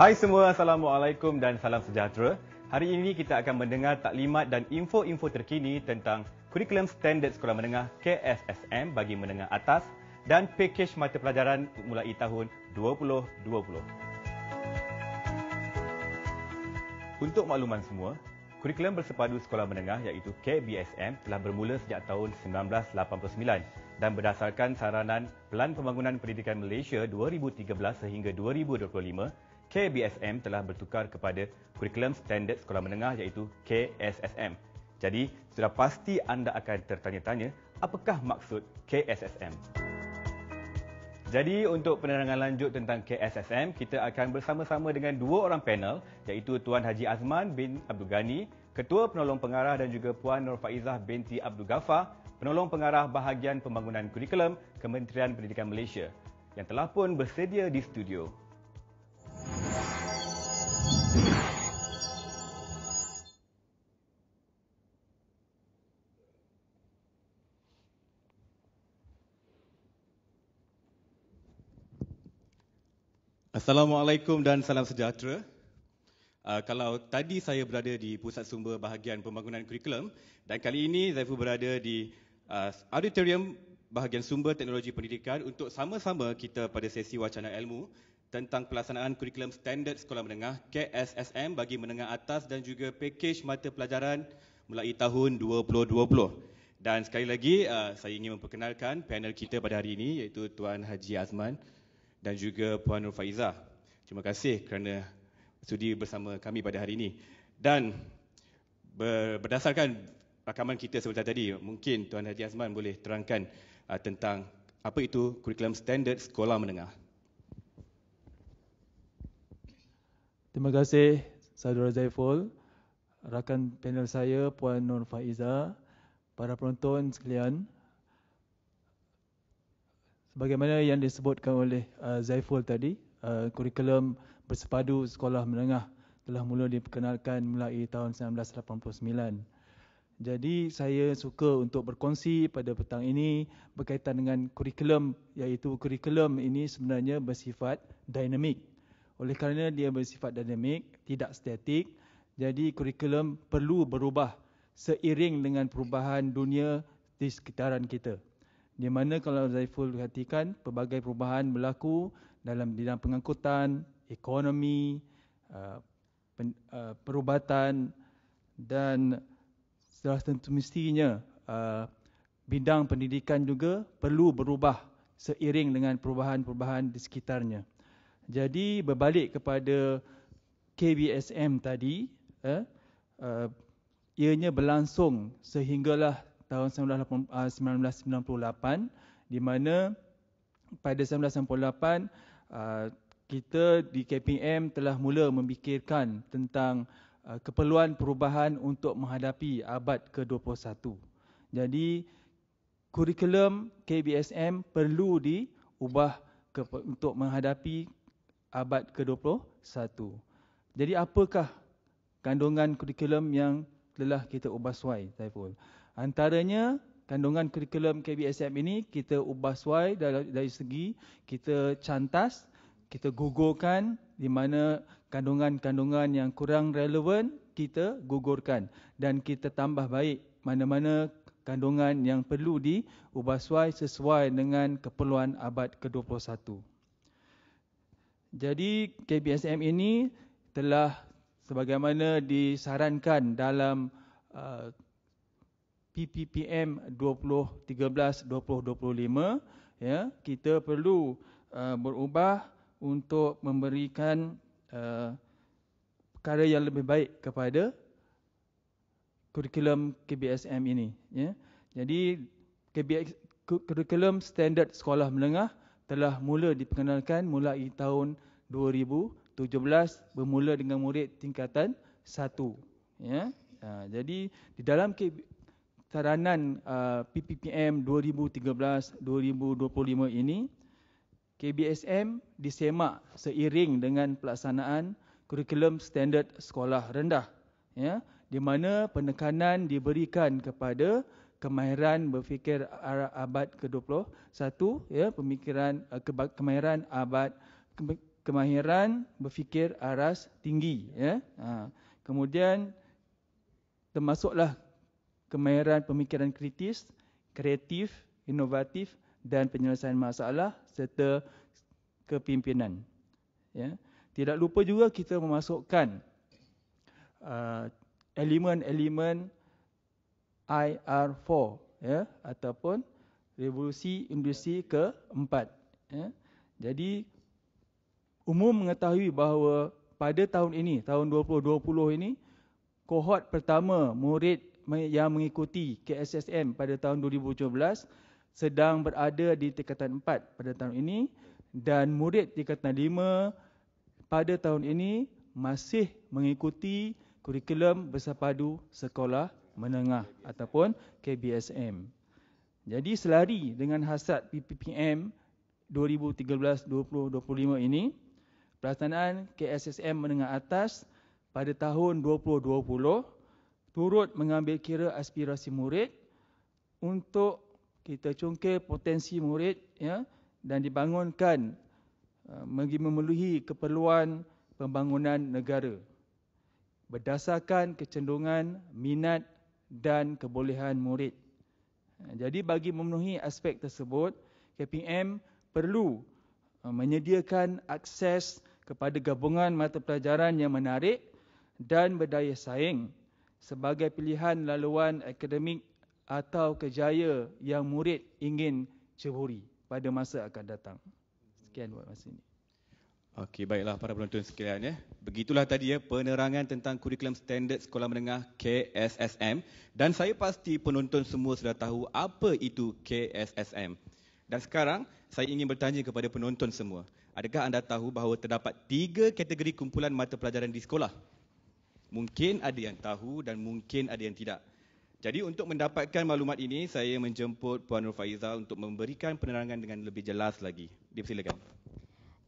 Hai semua, Assalamualaikum dan salam sejahtera. Hari ini kita akan mendengar taklimat dan info-info terkini tentang Curriculum Standard Sekolah Menengah KSSM bagi menengah atas dan pakej mata pelajaran mulai tahun 2020. Untuk makluman semua, kurikulum bersepadu sekolah menengah iaitu KBSM telah bermula sejak tahun 1989 dan berdasarkan saranan Pelan Pembangunan Pendidikan Malaysia 2013 sehingga 2025 KBSM telah bertukar kepada Curriculum Standard Sekolah Menengah iaitu KSSM. Jadi, sudah pasti anda akan tertanya-tanya apakah maksud KSSM. Jadi, untuk penerangan lanjut tentang KSSM, kita akan bersama-sama dengan dua orang panel iaitu Tuan Haji Azman bin Abdul Ghani, Ketua Penolong Pengarah dan juga Puan Nur Faizah binti Abdul Ghaffar, Penolong Pengarah Bahagian Pembangunan Kurikulum Kementerian Pendidikan Malaysia yang telah pun bersedia di studio. Assalamualaikum dan salam sejahtera. Uh, kalau tadi saya berada di pusat sumber bahagian pembangunan kurikulum dan kali ini Zaiful berada di uh, auditorium bahagian sumber teknologi pendidikan untuk sama-sama kita pada sesi wacana ilmu tentang pelaksanaan kurikulum standard sekolah menengah KSSM bagi menengah atas dan juga pakej mata pelajaran mulai tahun 2020. Dan sekali lagi uh, saya ingin memperkenalkan panel kita pada hari ini iaitu Tuan Haji Azman dan juga Puan Nur Faizah. Terima kasih kerana sudi bersama kami pada hari ini. Dan berdasarkan rakaman kita sebentar tadi, mungkin Tuan Haji Azman boleh terangkan uh, tentang apa itu kurikulum standard sekolah menengah. Terima kasih Saudara Zaiful, rakan panel saya Puan Nur Faiza, para penonton sekalian. Sebagaimana yang disebutkan oleh uh, Zaiful tadi, uh, kurikulum bersepadu sekolah menengah telah mula diperkenalkan mulai tahun 1989. Jadi saya suka untuk berkongsi pada petang ini berkaitan dengan kurikulum iaitu kurikulum ini sebenarnya bersifat dinamik. Oleh kerana dia bersifat dinamik, tidak statik, jadi kurikulum perlu berubah seiring dengan perubahan dunia di sekitaran kita. Di mana kalau Zaiful perhatikan, pelbagai perubahan berlaku dalam bidang pengangkutan, ekonomi, uh, uh, perubatan dan setelah tentu mestinya uh, bidang pendidikan juga perlu berubah seiring dengan perubahan-perubahan di sekitarnya. Jadi berbalik kepada KBSM tadi, eh, uh, ianya berlangsung sehinggalah tahun 1998 ah, di mana pada 1998 ah, kita di KPM telah mula memikirkan tentang ah, keperluan perubahan untuk menghadapi abad ke-21. Jadi kurikulum KBSM perlu diubah untuk menghadapi abad ke-21. Jadi apakah kandungan kurikulum yang telah kita ubah suai Taiful? Antaranya kandungan kurikulum KBSM ini kita ubah suai dari, dari segi kita cantas, kita gugurkan di mana kandungan-kandungan yang kurang relevan kita gugurkan dan kita tambah baik mana-mana kandungan yang perlu diubah suai sesuai dengan keperluan abad ke-21. Jadi KBSM ini telah sebagaimana disarankan dalam uh, PPPM 2013-2025 ya, kita perlu uh, berubah untuk memberikan uh, perkara yang lebih baik kepada kurikulum KBSM ini ya. Jadi KBSM kurikulum standard sekolah menengah telah mula diperkenalkan mulai tahun 2017 bermula dengan murid tingkatan 1 ya ha, jadi di dalam taranan uh, PPPM 2013-2025 ini KBSM disemak seiring dengan pelaksanaan kurikulum standard sekolah rendah ya di mana penekanan diberikan kepada kemahiran berfikir abad ke-21 ya pemikiran eh, keba- kemahiran abad ke- kemahiran berfikir aras tinggi ya ha. kemudian termasuklah kemahiran pemikiran kritis kreatif inovatif dan penyelesaian masalah serta kepimpinan ya tidak lupa juga kita memasukkan uh, elemen-elemen IR4 ya ataupun revolusi industri keempat ya. Jadi umum mengetahui bahawa pada tahun ini tahun 2020 ini kohort pertama murid yang mengikuti KSSM pada tahun 2017 sedang berada di tingkatan 4 pada tahun ini dan murid tingkatan 5 pada tahun ini masih mengikuti kurikulum bersepadu sekolah menengah ataupun KBSM. Jadi selari dengan hasad PPPM 2013-2025 ini, pelaksanaan KSSM menengah atas pada tahun 2020 turut mengambil kira aspirasi murid untuk kita cungkil potensi murid ya, dan dibangunkan uh, bagi memenuhi keperluan pembangunan negara berdasarkan kecenderungan minat dan kebolehan murid. Jadi bagi memenuhi aspek tersebut, KPM perlu uh, menyediakan akses kepada gabungan mata pelajaran yang menarik dan berdaya saing sebagai pilihan laluan akademik atau kejaya yang murid ingin ceburi pada masa akan datang. Sekian buat masa ini. Okey, baiklah para penonton sekalian ya. Begitulah tadi ya penerangan tentang kurikulum standard sekolah menengah KSSM dan saya pasti penonton semua sudah tahu apa itu KSSM. Dan sekarang saya ingin bertanya kepada penonton semua. Adakah anda tahu bahawa terdapat tiga kategori kumpulan mata pelajaran di sekolah? Mungkin ada yang tahu dan mungkin ada yang tidak. Jadi untuk mendapatkan maklumat ini, saya menjemput Puan Rufaiza untuk memberikan penerangan dengan lebih jelas lagi. Dipersilakan.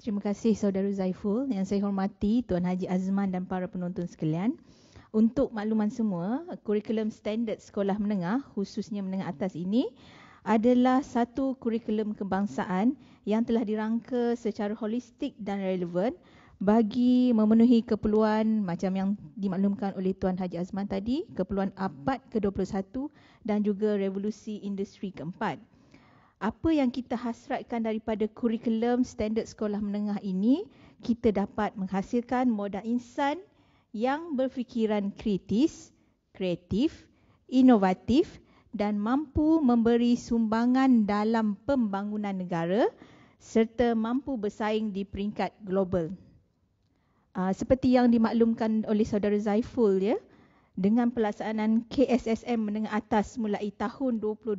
Terima kasih Saudara Zaiful yang saya hormati Tuan Haji Azman dan para penonton sekalian. Untuk makluman semua, kurikulum standard sekolah menengah khususnya menengah atas ini adalah satu kurikulum kebangsaan yang telah dirangka secara holistik dan relevan bagi memenuhi keperluan macam yang dimaklumkan oleh Tuan Haji Azman tadi, keperluan abad ke-21 dan juga revolusi industri keempat apa yang kita hasratkan daripada kurikulum standard sekolah menengah ini, kita dapat menghasilkan modal insan yang berfikiran kritis, kreatif, inovatif dan mampu memberi sumbangan dalam pembangunan negara serta mampu bersaing di peringkat global. Uh, seperti yang dimaklumkan oleh saudara Zaiful ya, dengan pelaksanaan KSSM menengah atas mulai tahun 2020,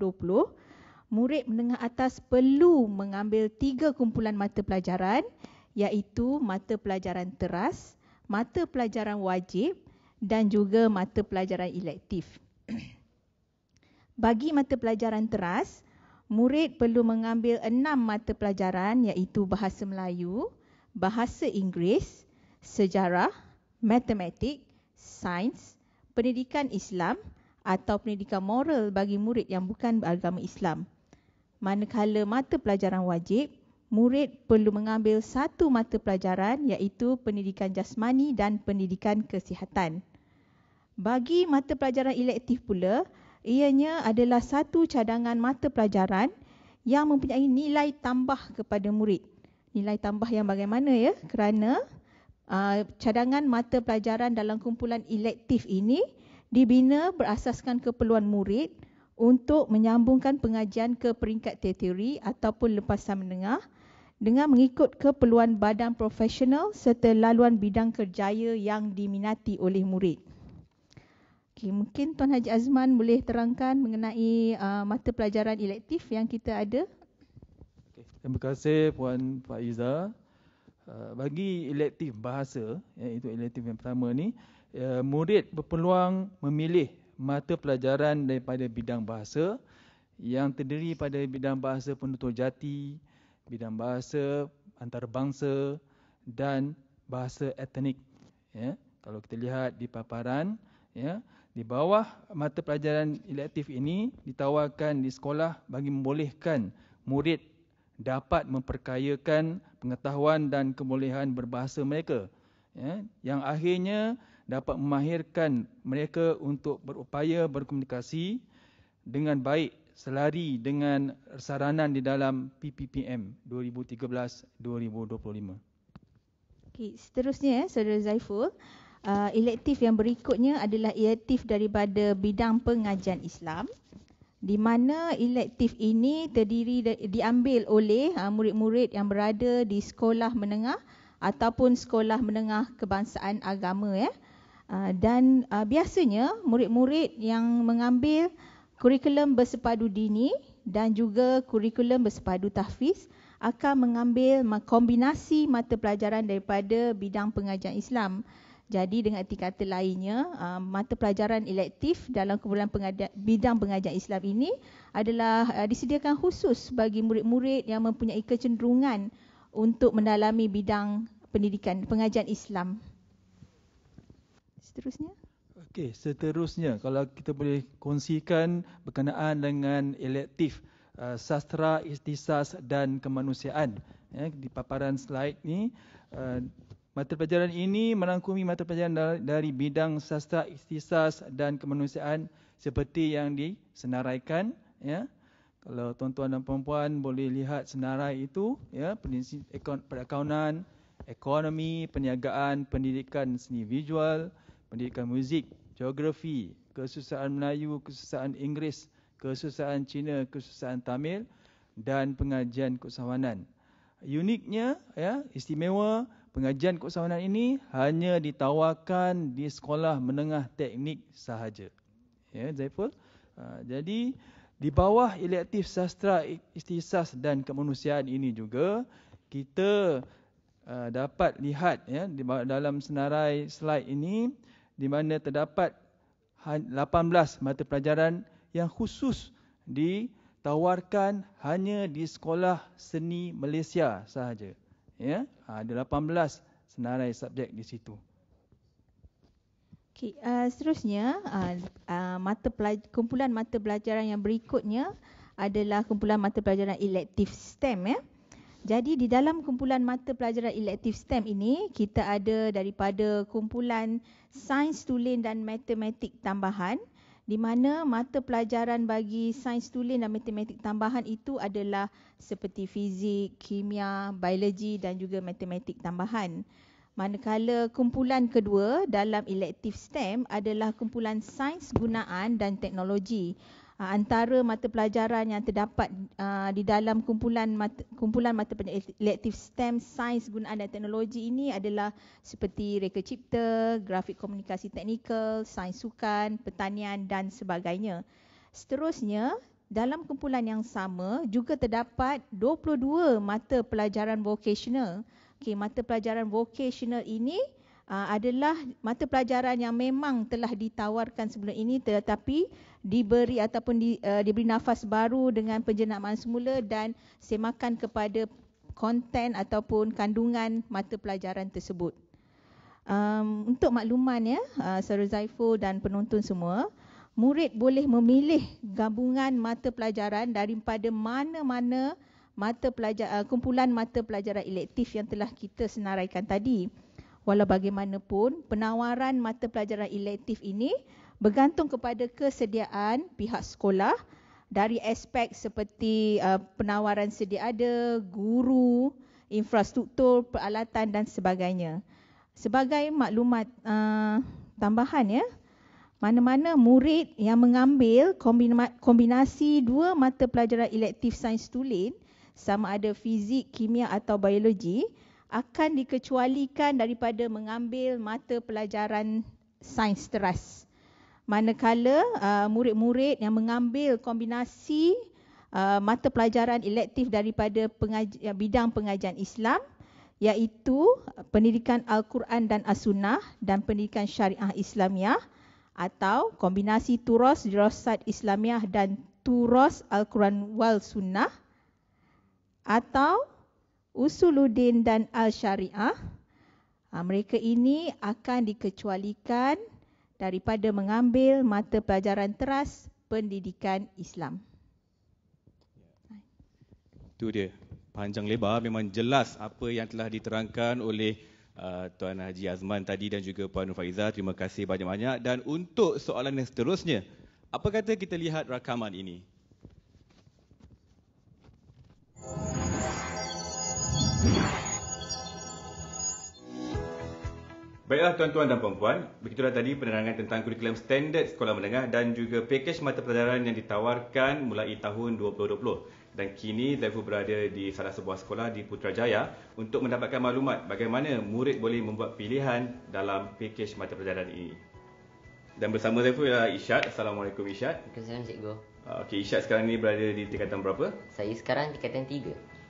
murid menengah atas perlu mengambil tiga kumpulan mata pelajaran iaitu mata pelajaran teras, mata pelajaran wajib dan juga mata pelajaran elektif. Bagi mata pelajaran teras, murid perlu mengambil enam mata pelajaran iaitu Bahasa Melayu, Bahasa Inggeris, Sejarah, Matematik, Sains, Pendidikan Islam atau Pendidikan Moral bagi murid yang bukan beragama Islam manakala mata pelajaran wajib, murid perlu mengambil satu mata pelajaran iaitu pendidikan jasmani dan pendidikan kesihatan. Bagi mata pelajaran elektif pula, ianya adalah satu cadangan mata pelajaran yang mempunyai nilai tambah kepada murid. Nilai tambah yang bagaimana ya? Kerana uh, cadangan mata pelajaran dalam kumpulan elektif ini dibina berasaskan keperluan murid untuk menyambungkan pengajian ke peringkat teori ataupun lepasan menengah dengan mengikut keperluan badan profesional serta laluan bidang kerjaya yang diminati oleh murid. Okay, mungkin Tuan Haji Azman boleh terangkan mengenai uh, mata pelajaran elektif yang kita ada. Terima kasih Puan Faiza. Uh, bagi elektif bahasa, iaitu elektif yang pertama ini, uh, murid berpeluang memilih mata pelajaran daripada bidang bahasa yang terdiri pada bidang bahasa penutur jati, bidang bahasa antarabangsa dan bahasa etnik. Ya, kalau kita lihat di paparan, ya, di bawah mata pelajaran elektif ini ditawarkan di sekolah bagi membolehkan murid dapat memperkayakan pengetahuan dan kemolehan berbahasa mereka. Ya, yang akhirnya dapat memahirkan mereka untuk berupaya berkomunikasi dengan baik selari dengan saranan di dalam PPPM 2013-2025. Okay, seterusnya, eh, Saudara Zaiful, uh, elektif yang berikutnya adalah elektif daripada bidang pengajian Islam di mana elektif ini terdiri diambil oleh uh, murid-murid yang berada di sekolah menengah ataupun sekolah menengah kebangsaan agama ya. Eh. Ah, dan uh, biasanya murid-murid yang mengambil kurikulum bersepadu dini dan juga kurikulum bersepadu tahfiz akan mengambil kombinasi mata pelajaran daripada bidang pengajian Islam. Jadi dengan erti kata lainnya, ah, mata pelajaran elektif dalam kumpulan bidang pengajian Islam ini adalah disediakan khusus bagi murid-murid yang mempunyai kecenderungan untuk mendalami bidang pendidikan pengajian Islam seterusnya? Okey, seterusnya kalau kita boleh kongsikan berkenaan dengan elektif uh, sastra, istisas dan kemanusiaan ya, di paparan slide ni. Uh, mata pelajaran ini merangkumi mata pelajaran dari bidang sastra, istisas dan kemanusiaan seperti yang disenaraikan. Ya. Kalau tuan-tuan dan puan-puan boleh lihat senarai itu, ya, perakaunan, ekonomi, perniagaan, pendidikan, seni visual, pendidikan muzik, geografi, kesusahan Melayu, kesusahan Inggeris, kesusahan Cina, kesusahan Tamil dan pengajian keusahawanan. Uniknya, ya, istimewa pengajian keusahawanan ini hanya ditawarkan di sekolah menengah teknik sahaja. Ya, Zaiful. Ha, jadi di bawah elektif sastra istisas dan kemanusiaan ini juga kita ha, dapat lihat ya dalam senarai slide ini di mana terdapat 18 mata pelajaran yang khusus ditawarkan hanya di Sekolah Seni Malaysia sahaja. Ya, ha, ada 18 senarai subjek di situ. Okay, uh, seterusnya uh, uh, mata kumpulan mata pelajaran yang berikutnya adalah kumpulan mata pelajaran elective STEM ya. Eh. Jadi di dalam kumpulan mata pelajaran elektif STEM ini, kita ada daripada kumpulan sains tulen dan matematik tambahan di mana mata pelajaran bagi sains tulen dan matematik tambahan itu adalah seperti fizik, kimia, biologi dan juga matematik tambahan. Manakala kumpulan kedua dalam elektif STEM adalah kumpulan sains gunaan dan teknologi. Ah, antara mata pelajaran yang terdapat uh, di dalam kumpulan mata, kumpulan mata pelajaran elective STEM sains gunaan dan teknologi ini adalah seperti reka cipta, grafik komunikasi teknikal, sains sukan, pertanian dan sebagainya. Seterusnya, dalam kumpulan yang sama juga terdapat 22 mata pelajaran vocational. Okey, mata pelajaran vocational ini uh, adalah mata pelajaran yang memang telah ditawarkan sebelum ini tetapi diberi ataupun di, uh, diberi nafas baru dengan penjenamaan semula dan semakan kepada konten ataupun kandungan mata pelajaran tersebut. Um, untuk makluman ya, uh, ah, Saudara Zaiful dan penonton semua, murid boleh memilih gabungan mata pelajaran daripada mana-mana mata pelajar, ah, kumpulan mata pelajaran elektif yang telah kita senaraikan tadi. Walau bagaimanapun, penawaran mata pelajaran elektif ini bergantung kepada kesediaan pihak sekolah dari aspek seperti uh, penawaran sedia ada, guru, infrastruktur, peralatan dan sebagainya. Sebagai maklumat uh, tambahan ya, mana-mana murid yang mengambil kombinasi dua mata pelajaran elektif sains tulen sama ada fizik, kimia atau biologi akan dikecualikan daripada mengambil mata pelajaran sains teras. Manakala uh, murid-murid yang mengambil kombinasi uh, mata pelajaran elektif daripada pengaj- bidang pengajian Islam iaitu pendidikan Al-Quran dan As-Sunnah dan pendidikan syariah Islamiah atau kombinasi turos dirosat Islamiah dan turos Al-Quran wal Sunnah atau Usuluddin dan Al-Syariah, ah, mereka ini akan dikecualikan daripada mengambil mata pelajaran teras pendidikan Islam. Itu dia. Panjang lebar memang jelas apa yang telah diterangkan oleh uh, Tuan Haji Azman tadi dan juga Puan Faizah. Terima kasih banyak-banyak. Dan untuk soalan yang seterusnya, apa kata kita lihat rakaman ini? Baiklah tuan-tuan dan puan-puan, begitulah tadi penerangan tentang kurikulum standard sekolah menengah dan juga pakej mata pelajaran yang ditawarkan mulai tahun 2020. Dan kini Zaifu berada di salah sebuah sekolah di Putrajaya untuk mendapatkan maklumat bagaimana murid boleh membuat pilihan dalam pakej mata pelajaran ini. Dan bersama Zaifu ialah Isyad. Assalamualaikum Isyad. Waalaikumsalam Cikgu. Ah, okey Isyad sekarang ni berada di tingkatan berapa? Saya sekarang tingkatan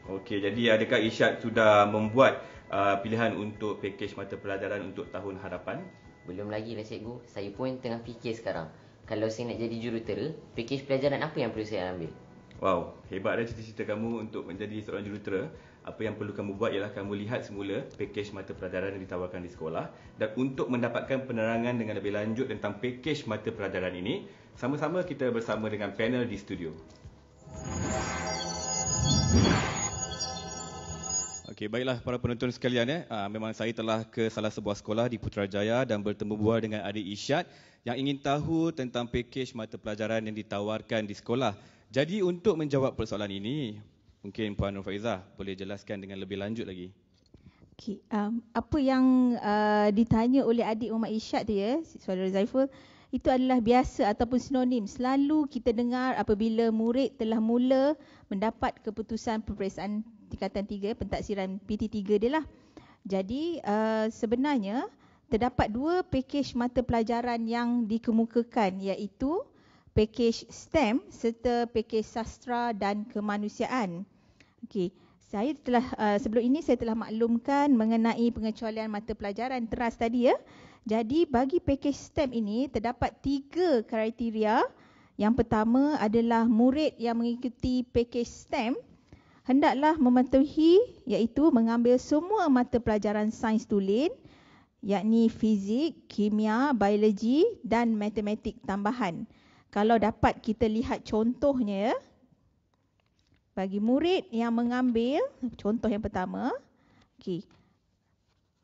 Okey, jadi adakah Isyad sudah membuat uh, pilihan untuk pakej mata pelajaran untuk tahun hadapan? Belum lagi lah cikgu. Saya pun tengah fikir sekarang. Kalau saya nak jadi jurutera, pakej pelajaran apa yang perlu saya ambil? Wow, hebat dah cerita-cerita kamu untuk menjadi seorang jurutera. Apa yang perlu kamu buat ialah kamu lihat semula pakej mata pelajaran yang ditawarkan di sekolah dan untuk mendapatkan penerangan dengan lebih lanjut tentang pakej mata pelajaran ini, sama-sama kita bersama dengan panel di studio. Okey, baiklah para penonton sekalian ya. Eh. Ah, memang saya telah ke salah sebuah sekolah di Putrajaya dan bertemu buah dengan adik Isyad yang ingin tahu tentang pakej mata pelajaran yang ditawarkan di sekolah. Jadi untuk menjawab persoalan ini, mungkin Puan Nur Faizah boleh jelaskan dengan lebih lanjut lagi. Okey, um, apa yang uh, ditanya oleh adik Umar Isyad tu ya, Saudara Zaiful, itu adalah biasa ataupun sinonim. Selalu kita dengar apabila murid telah mula mendapat keputusan peperiksaan tingkatan 3 pentaksiran PT3 dia lah. Jadi uh, sebenarnya terdapat dua pakej mata pelajaran yang dikemukakan iaitu pakej STEM serta pakej sastra dan kemanusiaan. Okey, saya telah uh, sebelum ini saya telah maklumkan mengenai pengecualian mata pelajaran teras tadi ya. Jadi bagi pakej STEM ini terdapat tiga kriteria. Yang pertama adalah murid yang mengikuti pakej STEM hendaklah mematuhi iaitu mengambil semua mata pelajaran sains tulen yakni fizik, kimia, biologi dan matematik tambahan. Kalau dapat kita lihat contohnya ya. Bagi murid yang mengambil contoh yang pertama, okey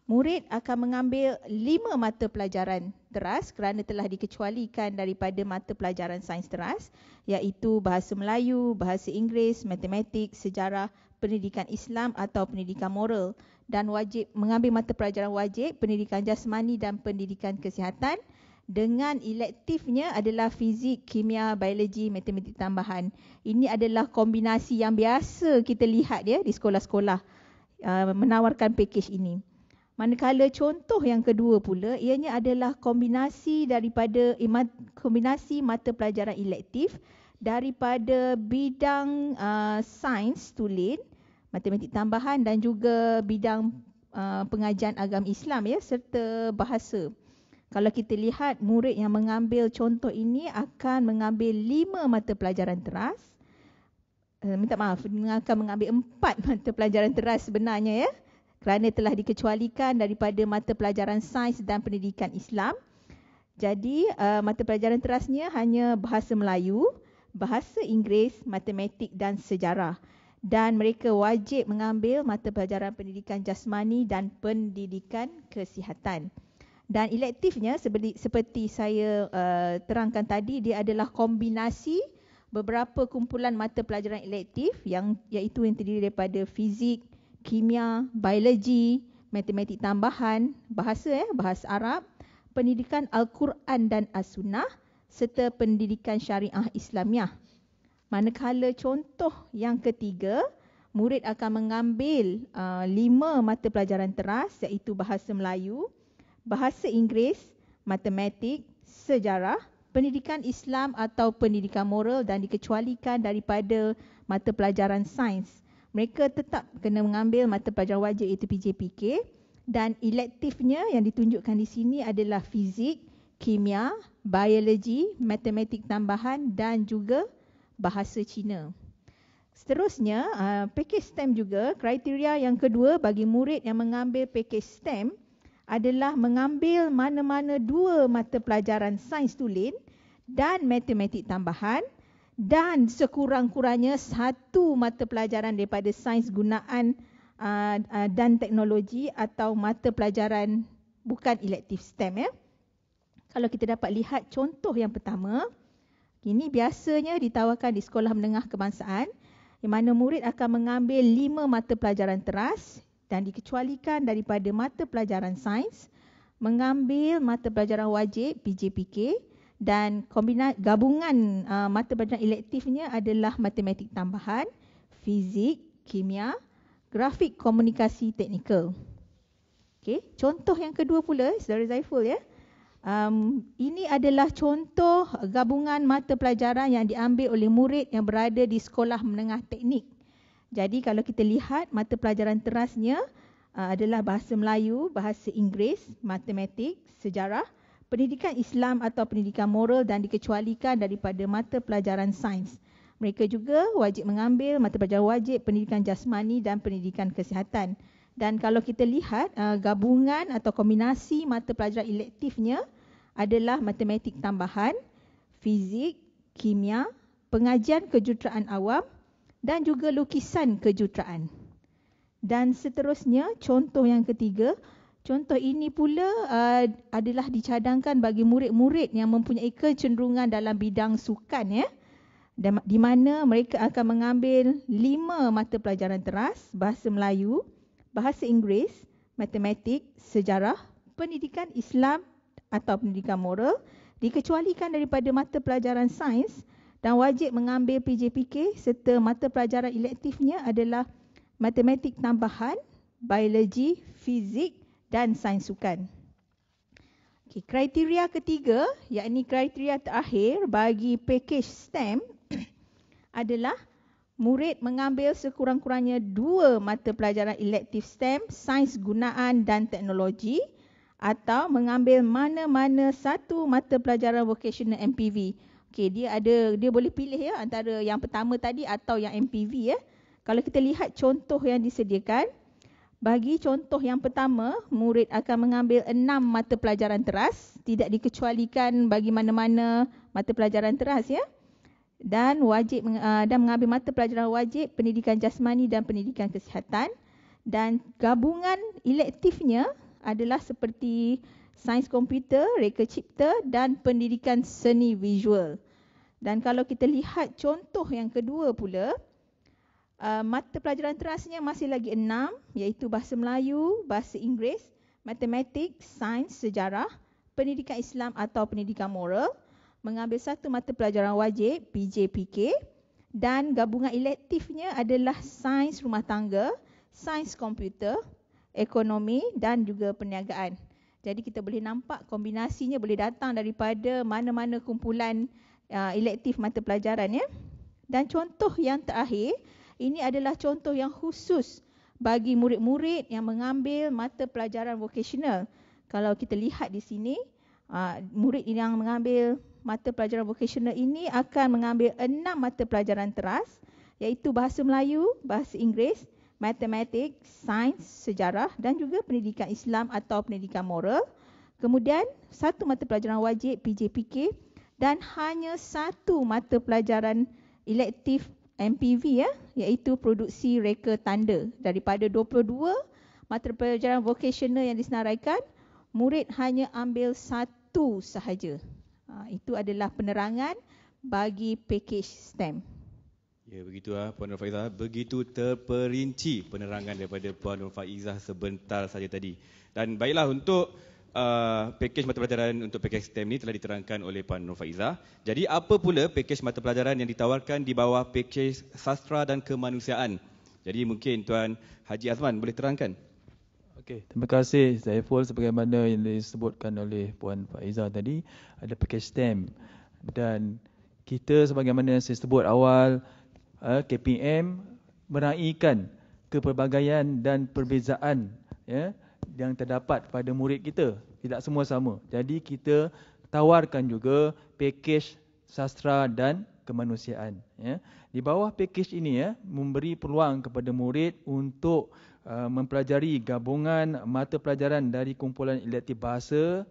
murid akan mengambil lima mata pelajaran teras kerana telah dikecualikan daripada mata pelajaran sains teras iaitu bahasa Melayu, bahasa Inggeris, matematik, sejarah, pendidikan Islam atau pendidikan moral dan wajib mengambil mata pelajaran wajib pendidikan jasmani dan pendidikan kesihatan dengan elektifnya adalah fizik, kimia, biologi, matematik tambahan. Ini adalah kombinasi yang biasa kita lihat ya di sekolah-sekolah uh, menawarkan pakej ini. Manakala contoh yang kedua pula ianya adalah kombinasi daripada kombinasi mata pelajaran elektif daripada bidang uh, sains tulen, matematik tambahan dan juga bidang uh, pengajian agama Islam ya serta bahasa. Kalau kita lihat murid yang mengambil contoh ini akan mengambil lima mata pelajaran teras. Uh, minta maaf, akan mengambil empat mata pelajaran teras sebenarnya ya kerana telah dikecualikan daripada mata pelajaran sains dan pendidikan Islam. Jadi uh, mata pelajaran terasnya hanya bahasa Melayu, bahasa Inggeris, matematik dan sejarah. Dan mereka wajib mengambil mata pelajaran pendidikan jasmani dan pendidikan kesihatan. Dan elektifnya seperti, seperti saya uh, terangkan tadi, dia adalah kombinasi beberapa kumpulan mata pelajaran elektif yang iaitu yang terdiri daripada fizik, kimia, biologi, matematik tambahan, bahasa eh, bahasa Arab, pendidikan Al-Quran dan As-Sunnah serta pendidikan syariah Islamiah. Manakala contoh yang ketiga, murid akan mengambil uh, lima mata pelajaran teras iaitu bahasa Melayu, bahasa Inggeris, matematik, sejarah, pendidikan Islam atau pendidikan moral dan dikecualikan daripada mata pelajaran sains mereka tetap kena mengambil mata pelajaran wajib iaitu PJPK dan elektifnya yang ditunjukkan di sini adalah fizik, kimia, biologi, matematik tambahan dan juga bahasa Cina. Seterusnya, uh, pakej STEM juga, kriteria yang kedua bagi murid yang mengambil pakej STEM adalah mengambil mana-mana dua mata pelajaran sains tulen dan matematik tambahan dan sekurang-kurangnya satu mata pelajaran daripada sains gunaan uh, uh, dan teknologi atau mata pelajaran bukan elective STEM ya. Kalau kita dapat lihat contoh yang pertama, ini biasanya ditawarkan di sekolah menengah kebangsaan di mana murid akan mengambil lima mata pelajaran teras dan dikecualikan daripada mata pelajaran sains, mengambil mata pelajaran wajib PJPK, dan kombinat gabungan uh, mata pelajaran elektifnya adalah matematik tambahan, fizik, kimia, grafik komunikasi teknikal. Okey, contoh yang kedua pula saudara Zaiful ya. Um ini adalah contoh gabungan mata pelajaran yang diambil oleh murid yang berada di sekolah menengah teknik. Jadi kalau kita lihat mata pelajaran terasnya uh, adalah bahasa Melayu, bahasa Inggeris, matematik, sejarah pendidikan Islam atau pendidikan moral dan dikecualikan daripada mata pelajaran sains. Mereka juga wajib mengambil mata pelajaran wajib pendidikan jasmani dan pendidikan kesihatan. Dan kalau kita lihat eh, gabungan atau kombinasi mata pelajaran elektifnya adalah matematik tambahan, fizik, kimia, pengajian kejuruteraan awam dan juga lukisan kejuruteraan. Dan seterusnya contoh yang ketiga Contoh ini pula uh, adalah dicadangkan bagi murid-murid yang mempunyai kecenderungan dalam bidang sukan ya. di mana mereka akan mengambil lima mata pelajaran teras, bahasa Melayu, bahasa Inggeris, matematik, sejarah, pendidikan Islam atau pendidikan moral, dikecualikan daripada mata pelajaran sains dan wajib mengambil PJPK serta mata pelajaran elektifnya adalah matematik tambahan, biologi, fizik, dan sains sukan. Okay, kriteria ketiga, yakni kriteria terakhir bagi package STEM adalah murid mengambil sekurang-kurangnya dua mata pelajaran elektif STEM, sains gunaan dan teknologi atau mengambil mana-mana satu mata pelajaran vocational MPV. Okay, dia ada dia boleh pilih ya antara yang pertama tadi atau yang MPV ya. Kalau kita lihat contoh yang disediakan, bagi contoh yang pertama, murid akan mengambil enam mata pelajaran teras, tidak dikecualikan bagi mana-mana mata pelajaran teras ya. Dan wajib ah, dan mengambil mata pelajaran wajib pendidikan jasmani dan pendidikan kesihatan dan gabungan elektifnya adalah seperti sains komputer, reka cipta dan pendidikan seni visual. Dan kalau kita lihat contoh yang kedua pula, Uh, mata pelajaran terasnya masih lagi enam iaitu bahasa Melayu, bahasa Inggeris, matematik, sains, sejarah, pendidikan Islam atau pendidikan moral, mengambil satu mata pelajaran wajib PJPK dan gabungan elektifnya adalah sains rumah tangga, sains komputer, ekonomi dan juga perniagaan. Jadi kita boleh nampak kombinasinya boleh datang daripada mana-mana kumpulan uh, elektif mata pelajaran ya. Dan contoh yang terakhir ini adalah contoh yang khusus bagi murid-murid yang mengambil mata pelajaran vocational. Kalau kita lihat di sini, ah, murid yang mengambil mata pelajaran vocational ini akan mengambil enam mata pelajaran teras iaitu bahasa Melayu, bahasa Inggeris, matematik, sains, sejarah dan juga pendidikan Islam atau pendidikan moral. Kemudian satu mata pelajaran wajib PJPK dan hanya satu mata pelajaran elektif MPV ya, iaitu produksi reka tanda daripada 22 mata pelajaran vocational yang disenaraikan, murid hanya ambil satu sahaja. Ha, itu adalah penerangan bagi package STEM. Ya begitu ah Puan Nur Faizah, begitu terperinci penerangan daripada Puan Nur Faizah sebentar saja tadi. Dan baiklah untuk Uh, pakej mata pelajaran untuk pakej STEM ini telah diterangkan oleh Puan Nur Faizah. Jadi apa pula pakej mata pelajaran yang ditawarkan di bawah pakej sastra dan kemanusiaan? Jadi mungkin Tuan Haji Azman boleh terangkan. Okey, terima kasih Zaiful sebagaimana yang disebutkan oleh Puan Faizah tadi ada pakej STEM dan kita sebagaimana yang saya sebut awal eh, KPM meraihkan kepelbagaian dan perbezaan ya, yang terdapat pada murid kita. Tidak semua sama. Jadi kita tawarkan juga pakej sastra dan kemanusiaan. Ya. Di bawah pakej ini ya, memberi peluang kepada murid untuk uh, mempelajari gabungan mata pelajaran dari kumpulan elektif bahasa,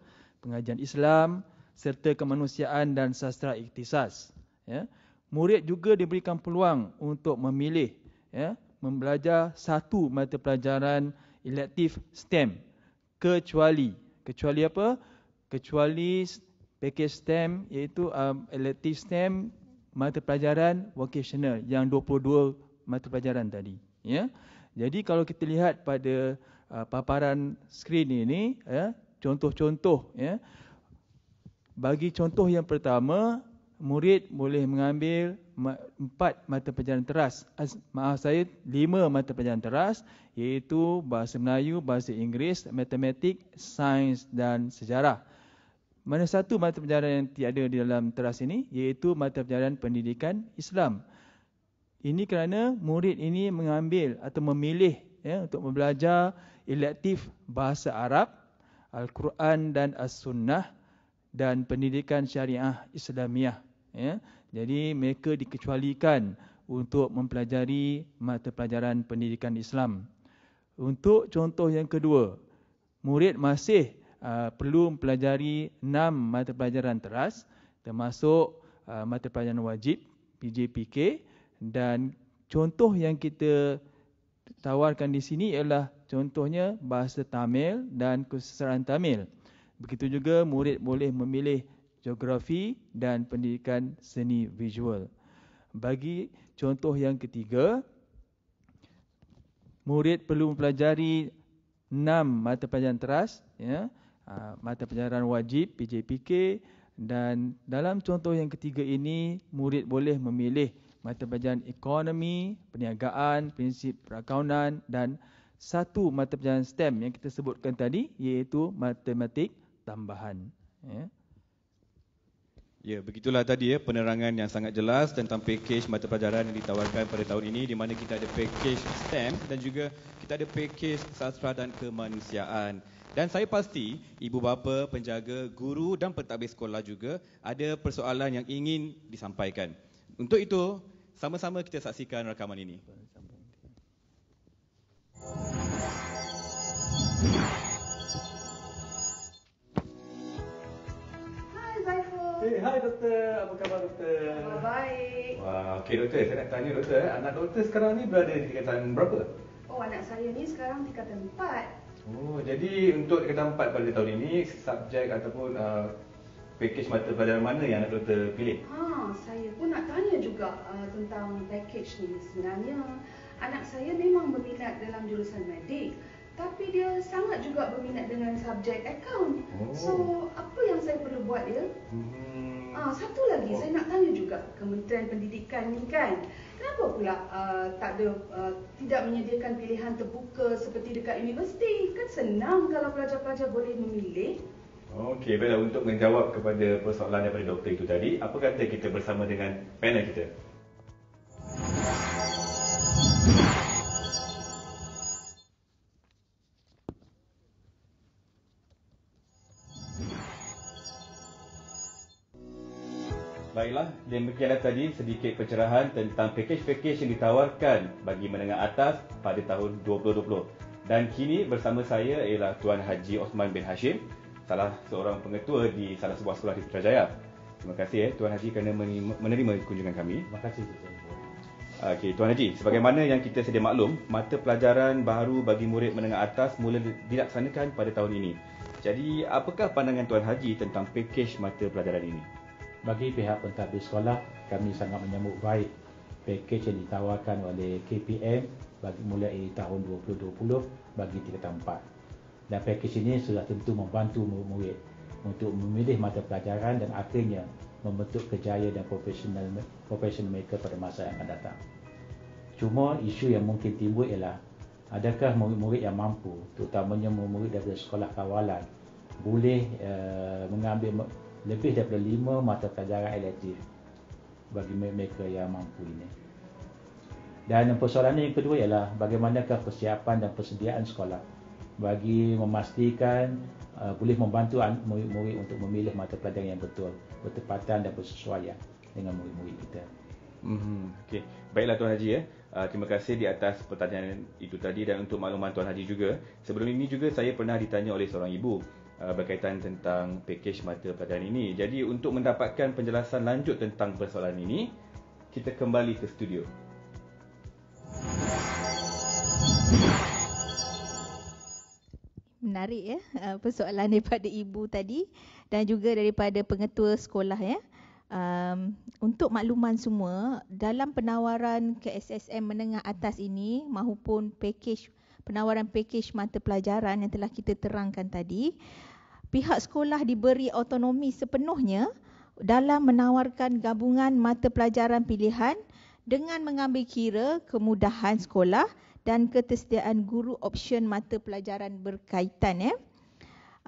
pengajian Islam, serta kemanusiaan dan sastra ikhtisas. Ya. Murid juga diberikan peluang untuk memilih ya, membelajar satu mata pelajaran elective STEM kecuali kecuali apa? Kecuali package STEM iaitu um, elective STEM mata pelajaran vocational yang 22 mata pelajaran tadi, ya. Jadi kalau kita lihat pada uh, paparan skrin ini ya, contoh-contoh ya. Bagi contoh yang pertama murid boleh mengambil empat mata pelajaran teras. Maaf saya, lima mata pelajaran teras iaitu Bahasa Melayu, Bahasa Inggeris, Matematik, Sains dan Sejarah. Mana satu mata pelajaran yang tiada di dalam teras ini iaitu mata pelajaran pendidikan Islam. Ini kerana murid ini mengambil atau memilih ya, untuk belajar elektif Bahasa Arab, Al-Quran dan As-Sunnah dan pendidikan syariah Islamiah ya. Jadi mereka dikecualikan untuk mempelajari mata pelajaran pendidikan Islam. Untuk contoh yang kedua, murid masih uh, perlu mempelajari enam mata pelajaran teras termasuk uh, mata pelajaran wajib PJPK dan contoh yang kita tawarkan di sini ialah contohnya bahasa Tamil dan kesusahan Tamil. Begitu juga murid boleh memilih geografi dan pendidikan seni visual. Bagi contoh yang ketiga, murid perlu mempelajari enam mata pelajaran teras, ya, ah, mata pelajaran wajib PJPK dan dalam contoh yang ketiga ini murid boleh memilih mata pelajaran ekonomi, perniagaan, prinsip perakaunan dan satu mata pelajaran STEM yang kita sebutkan tadi iaitu matematik tambahan. Ya. Ya, begitulah tadi ya penerangan yang sangat jelas tentang pakej mata pelajaran yang ditawarkan pada tahun ini di mana kita ada pakej STEM dan juga kita ada pakej sastra dan kemanusiaan. Dan saya pasti ibu bapa, penjaga, guru dan pentadbir sekolah juga ada persoalan yang ingin disampaikan. Untuk itu, sama-sama kita saksikan rakaman ini. Eh, hai doktor. Apa khabar doktor? Baik. Wah, okay doktor. Saya nak tanya doktor, eh, anak doktor sekarang ni berada di tingkatan berapa? Oh, anak saya ni sekarang tingkatan 4. Oh, jadi untuk tingkatan 4 pada tahun ini, subjek ataupun uh, pakej mata pelajaran mana yang anak doktor pilih? Ha, saya pun nak tanya juga uh, tentang pakej ni sebenarnya. Anak saya memang berminat dalam jurusan medik tapi dia sangat juga berminat dengan subjek account. Oh. So, apa yang saya perlu buat ya? Hmm. Ah, satu lagi oh. saya nak tanya juga Kementerian Pendidikan ni kan. Kenapa pula uh, tak ada uh, tidak menyediakan pilihan terbuka seperti dekat universiti? Kan senang kalau pelajar-pelajar boleh memilih. Okey, baiklah untuk menjawab kepada persoalan daripada doktor itu tadi, apa kata kita bersama dengan panel kita? demikianlah tadi sedikit pencerahan tentang pakej-pakej yang ditawarkan bagi menengah atas pada tahun 2020. Dan kini bersama saya ialah Tuan Haji Osman bin Hashim, salah seorang pengetua di salah sebuah sekolah di Putrajaya. Terima kasih eh, Tuan Haji kerana menerima kunjungan kami. Terima kasih. Okay Tuan Haji, sebagaimana yang kita sedia maklum, mata pelajaran baru bagi murid menengah atas mula dilaksanakan pada tahun ini. Jadi, apakah pandangan Tuan Haji tentang pakej mata pelajaran ini? Bagi pihak pentadbir sekolah, kami sangat menyambut baik pakej yang ditawarkan oleh KPM bagi mulai tahun 2020 bagi tiga tempat Dan pakej ini sudah tentu membantu murid-murid untuk memilih mata pelajaran dan akhirnya membentuk kejayaan dan profesional profesional mereka pada masa yang akan datang. Cuma isu yang mungkin timbul ialah adakah murid-murid yang mampu terutamanya murid-murid dari sekolah kawalan boleh uh, mengambil lebih daripada lima mata pelajaran elektif bagi mereka yang mampu ini. Dan persoalan yang kedua ialah bagaimanakah persiapan dan persediaan sekolah bagi memastikan uh, boleh membantu murid-murid untuk memilih mata pelajaran yang betul, bertepatan dan bersesuaian dengan murid-murid kita. Hmm, okay. Baiklah Tuan Haji ya. Uh, terima kasih di atas pertanyaan itu tadi dan untuk makluman Tuan Haji juga. Sebelum ini juga saya pernah ditanya oleh seorang ibu. Uh, berkaitan tentang pakej mata pelajaran ini. Jadi untuk mendapatkan penjelasan lanjut tentang persoalan ini, kita kembali ke studio. Menarik ya uh, persoalan daripada ibu tadi dan juga daripada pengetua sekolah ya. Um, untuk makluman semua, dalam penawaran ke SSM menengah atas ini maupun pakej penawaran pakej mata pelajaran yang telah kita terangkan tadi, pihak sekolah diberi autonomi sepenuhnya dalam menawarkan gabungan mata pelajaran pilihan dengan mengambil kira kemudahan sekolah dan ketersediaan guru option mata pelajaran berkaitan. Ya.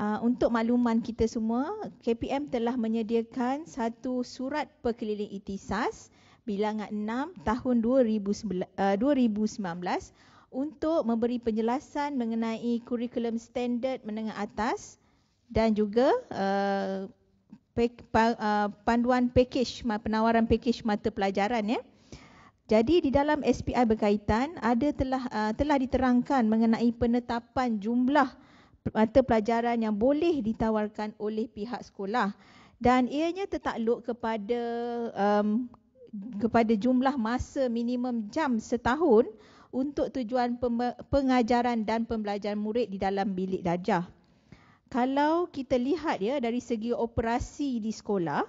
Ah, untuk makluman kita semua, KPM telah menyediakan satu surat perkeliling itisas bilangan 6 tahun 2019 ah, untuk memberi penjelasan mengenai kurikulum standard menengah atas dan juga eh, eh, panduan package penawaran package mata pelajaran ya. Jadi di dalam SPI berkaitan ada telah eh, telah diterangkan mengenai penetapan jumlah mata pelajaran yang boleh ditawarkan oleh pihak sekolah dan ianya tertakluk kepada um, kepada jumlah masa minimum jam setahun untuk tujuan pengajaran dan pembelajaran murid di dalam bilik darjah kalau kita lihat ya dari segi operasi di sekolah,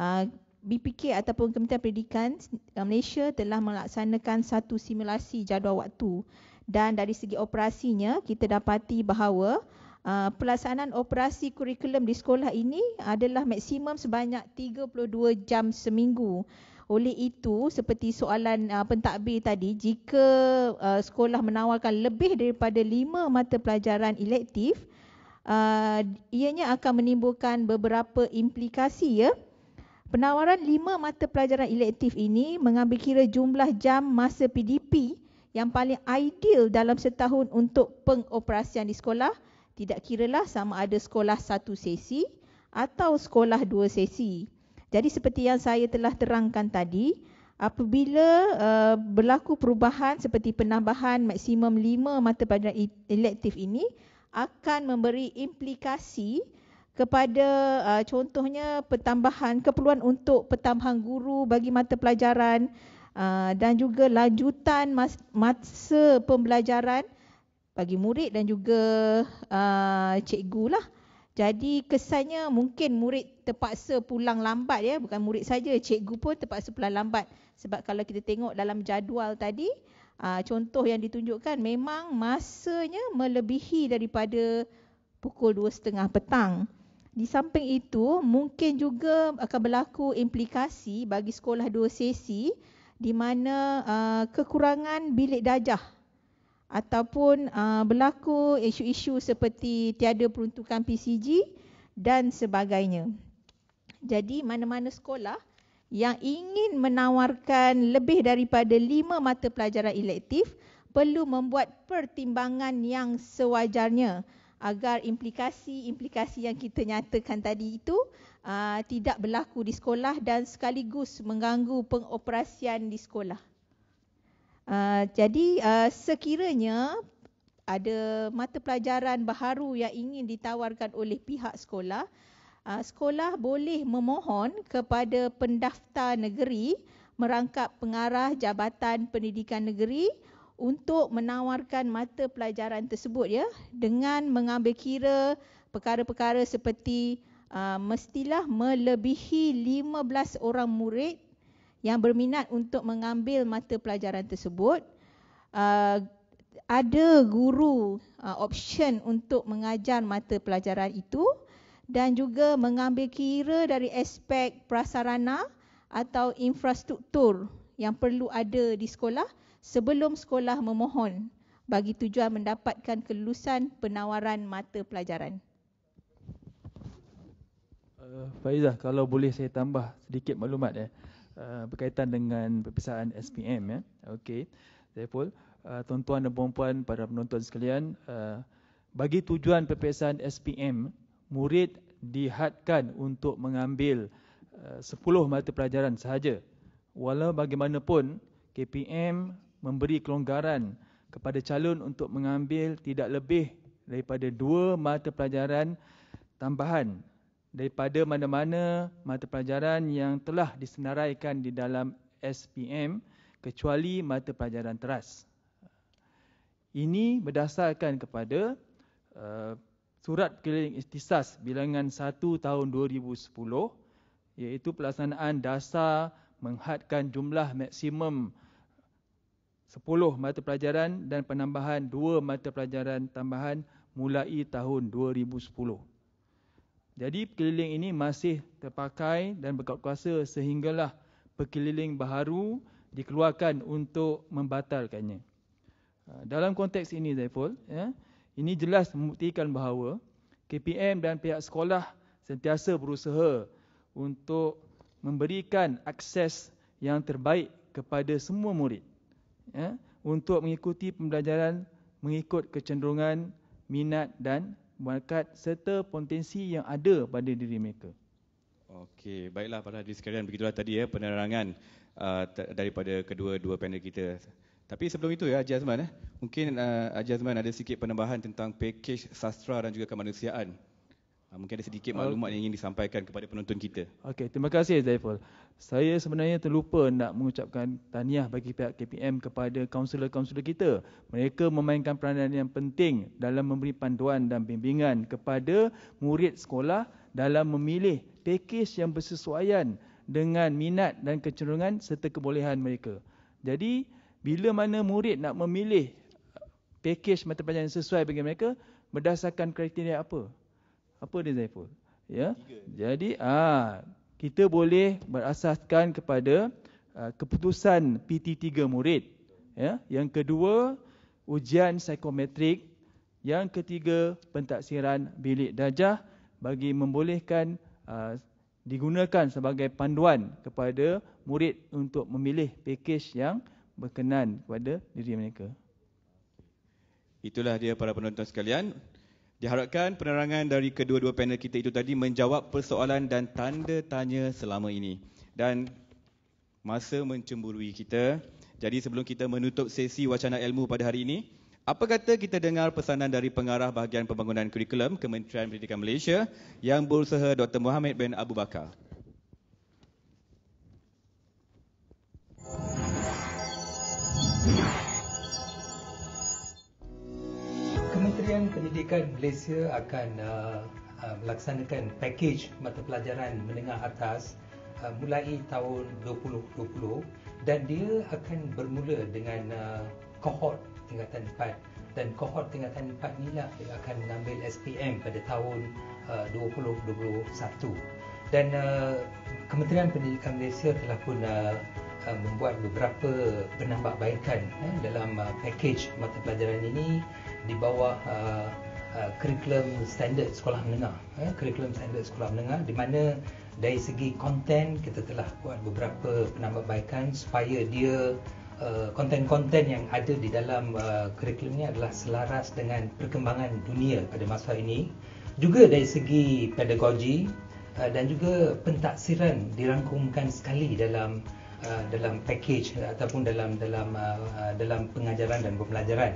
ah, BPK ataupun Kementerian Pendidikan ah, Malaysia telah melaksanakan satu simulasi jadual waktu dan dari segi operasinya kita dapati bahawa ah, pelaksanaan operasi kurikulum di sekolah ini adalah maksimum sebanyak 32 jam seminggu. Oleh itu, seperti soalan uh, pentadbir tadi, jika uh, sekolah menawarkan lebih daripada lima mata pelajaran elektif, uh, Ah, ianya akan menimbulkan beberapa implikasi ya. Penawaran lima mata pelajaran elektif ini mengambil kira jumlah jam masa PDP yang paling ideal dalam setahun untuk pengoperasian di sekolah. Tidak kiralah sama ada sekolah satu sesi atau sekolah dua sesi. Jadi seperti yang saya telah terangkan tadi, apabila uh, berlaku perubahan seperti penambahan maksimum lima mata pelajaran elektif ini, akan memberi implikasi kepada uh, contohnya pertambahan keperluan untuk pertambahan guru bagi mata pelajaran uh, dan juga lanjutan mas- masa pembelajaran bagi murid dan juga uh, cikgu lah. Jadi kesannya mungkin murid terpaksa pulang lambat ya, bukan murid saja, cikgu pun terpaksa pulang lambat sebab kalau kita tengok dalam jadual tadi uh, Aa, ah, contoh yang ditunjukkan memang masanya melebihi daripada pukul 2.30 petang. Di samping itu, mungkin juga akan berlaku implikasi bagi sekolah dua sesi di mana uh, kekurangan bilik dajah ataupun uh, berlaku isu-isu seperti tiada peruntukan PCG dan sebagainya. Jadi mana-mana sekolah yang ingin menawarkan lebih daripada lima mata pelajaran elektif perlu membuat pertimbangan yang sewajarnya agar implikasi-implikasi yang kita nyatakan tadi itu uh, tidak berlaku di sekolah dan sekaligus mengganggu pengoperasian di sekolah. Uh, jadi uh, sekiranya ada mata pelajaran baharu yang ingin ditawarkan oleh pihak sekolah, uh, sekolah boleh memohon kepada pendaftar negeri merangkap pengarah Jabatan Pendidikan Negeri untuk menawarkan mata pelajaran tersebut ya dengan mengambil kira perkara-perkara seperti uh, mestilah melebihi 15 orang murid yang berminat untuk mengambil mata pelajaran tersebut uh, ada guru uh, option untuk mengajar mata pelajaran itu dan juga mengambil kira dari aspek prasarana atau infrastruktur yang perlu ada di sekolah sebelum sekolah memohon bagi tujuan mendapatkan kelulusan penawaran mata pelajaran. Uh, Faizah, kalau boleh saya tambah sedikit maklumat ya. Eh. Uh, berkaitan dengan perpisahan SPM ya. Eh. Okey. Therefore, uh, tuan-tuan dan puan-puan para penonton sekalian, uh, bagi tujuan perpisahan SPM, murid dihadkan untuk mengambil eh, uh, 10 mata pelajaran sahaja. Walau bagaimanapun, KPM memberi kelonggaran kepada calon untuk mengambil tidak lebih daripada dua mata pelajaran tambahan daripada mana-mana mata pelajaran yang telah disenaraikan di dalam SPM kecuali mata pelajaran teras. Ini berdasarkan kepada uh, surat keliling istisas bilangan 1 tahun 2010 iaitu pelaksanaan dasar menghadkan jumlah maksimum 10 mata pelajaran dan penambahan 2 mata pelajaran tambahan mulai tahun 2010. Jadi keliling ini masih terpakai dan berkat kuasa sehinggalah pekeliling baharu dikeluarkan untuk membatalkannya. Dalam konteks ini, Zaiful, ya, ini jelas membuktikan bahawa KPM dan pihak sekolah sentiasa berusaha untuk memberikan akses yang terbaik kepada semua murid ya, untuk mengikuti pembelajaran mengikut kecenderungan, minat dan bakat serta potensi yang ada pada diri mereka. Okey, baiklah pada hadirin sekalian, begitulah tadi ya penerangan uh, daripada kedua-dua panel kita. Tapi sebelum itu ya Haji Azman, eh? mungkin uh, eh, Haji eh, Azman ada sikit penambahan tentang pakej sastra dan juga kemanusiaan. Uh, mungkin ada sedikit ah, maklumat yang ingin disampaikan kepada penonton kita. Okey, terima kasih Zaiful. Saya sebenarnya terlupa nak mengucapkan tahniah bagi pihak KPM kepada kaunselor-kaunselor kita. Mereka memainkan peranan yang penting dalam memberi panduan dan bimbingan kepada murid sekolah dalam memilih pakej yang bersesuaian dengan minat dan kecenderungan serta kebolehan mereka. Jadi, bila mana murid nak memilih uh, pakej mata pelajaran sesuai bagi mereka berdasarkan kriteria apa? Apa dia Zaiful? Ya. Jadi ah kita boleh berasaskan kepada ah, keputusan PT3 murid. Ya, yang kedua ujian psikometrik, yang ketiga pentaksiran bilik dajah, bagi membolehkan ah, digunakan sebagai panduan kepada murid untuk memilih pakej yang berkenan kepada diri mereka. Itulah dia para penonton sekalian. Diharapkan penerangan dari kedua-dua panel kita itu tadi menjawab persoalan dan tanda tanya selama ini. Dan masa mencemburui kita. Jadi sebelum kita menutup sesi wacana ilmu pada hari ini, apa kata kita dengar pesanan dari pengarah bahagian pembangunan kurikulum Kementerian Pendidikan Malaysia yang berusaha Dr. Muhammad bin Abu Bakar. Kementerian Pendidikan Malaysia akan uh, uh, melaksanakan pakej mata pelajaran menengah atas uh, mulai tahun 2020 dan dia akan bermula dengan uh, kohort tingkatan 4 dan kohort tingkatan 4 lah yang akan mengambil SPM pada tahun uh, 2021 dan uh, Kementerian Pendidikan Malaysia telah pun uh, uh membuat beberapa penambahbaikan eh, dalam uh, pakej mata pelajaran ini di bawah uh, uh, curriculum standard sekolah menengah eh, curriculum standard sekolah menengah di mana dari segi konten kita telah buat beberapa penambahbaikan supaya dia uh, konten-konten yang ada di dalam uh, curriculum ini adalah selaras dengan perkembangan dunia pada masa ini juga dari segi pedagogi uh, dan juga pentaksiran dirangkumkan sekali dalam uh, dalam package ataupun dalam dalam uh, uh dalam pengajaran dan pembelajaran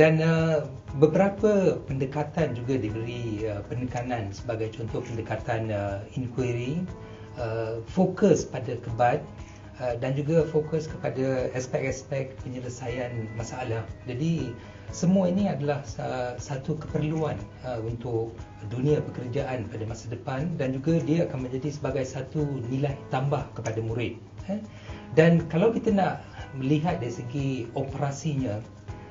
dan uh, beberapa pendekatan juga diberi uh, penekanan sebagai contoh pendekatan uh, inquiry uh, fokus pada kebat uh, dan juga fokus kepada aspek-aspek penyelesaian masalah jadi semua ini adalah uh, satu keperluan uh, untuk dunia pekerjaan pada masa depan dan juga dia akan menjadi sebagai satu nilai tambah kepada murid eh. dan kalau kita nak melihat dari segi operasinya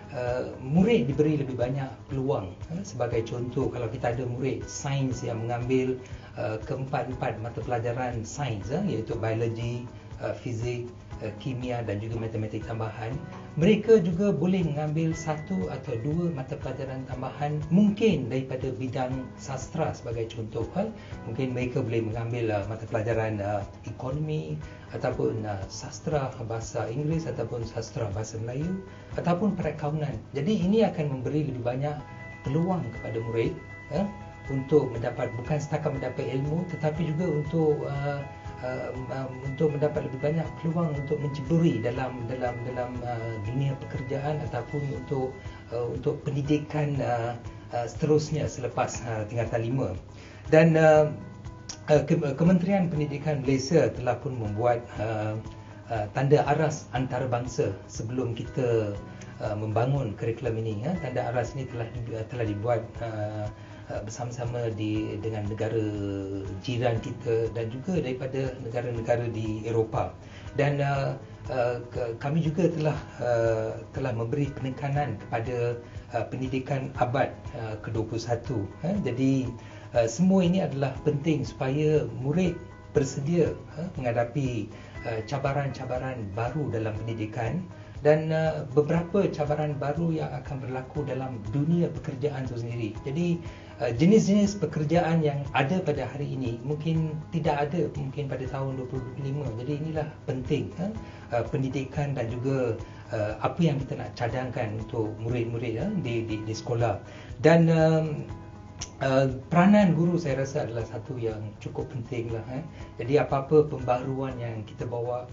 Uh, murid diberi lebih banyak peluang uh, sebagai contoh kalau kita ada murid sains yang mengambil uh, keempat-empat mata pelajaran sains iaitu biologi, fizik Eh, kimia dan juga matematik tambahan mereka juga boleh mengambil satu atau dua mata pelajaran tambahan mungkin daripada bidang sastra sebagai contoh kan? mungkin mereka boleh mengambil uh, mata pelajaran uh, ekonomi ataupun uh, sastra bahasa Inggeris ataupun sastra bahasa Melayu ataupun perakaunan jadi ini akan memberi lebih banyak peluang kepada murid eh, untuk mendapat bukan setakat mendapat ilmu tetapi juga untuk uh, uh, um, untuk mendapat lebih banyak peluang untuk menjeburi dalam dalam dalam uh, dunia pekerjaan ataupun untuk uh, untuk pendidikan uh, uh, seterusnya selepas uh, tingkatan 5 dan uh, uh, uh, Kementerian Pendidikan Malaysia telah pun membuat uh, uh, tanda aras antarabangsa sebelum kita Uh, membangun kurikulum ini ya tanda aras ini telah uh, telah dibuat uh, bersama-sama di dengan negara jiran kita dan juga daripada negara-negara di Eropah dan uh, uh, kami juga telah uh, telah memberi penekanan kepada uh, pendidikan abad uh, ke-21 ya jadi uh, semua ini adalah penting supaya murid bersedia ya, uh, menghadapi cabaran-cabaran baru dalam pendidikan dan uh, beberapa cabaran baru yang akan berlaku dalam dunia pekerjaan itu sendiri. Jadi uh, jenis-jenis pekerjaan yang ada pada hari ini mungkin tidak ada mungkin pada tahun 2025. Jadi inilah penting ya? uh, pendidikan dan juga uh, apa yang kita nak cadangkan untuk murid-murid ya? di, di di sekolah. Dan um, Uh, peranan guru saya rasa adalah satu yang cukup penting lah. Eh. Ya. Jadi apa-apa pembaruan yang kita bawa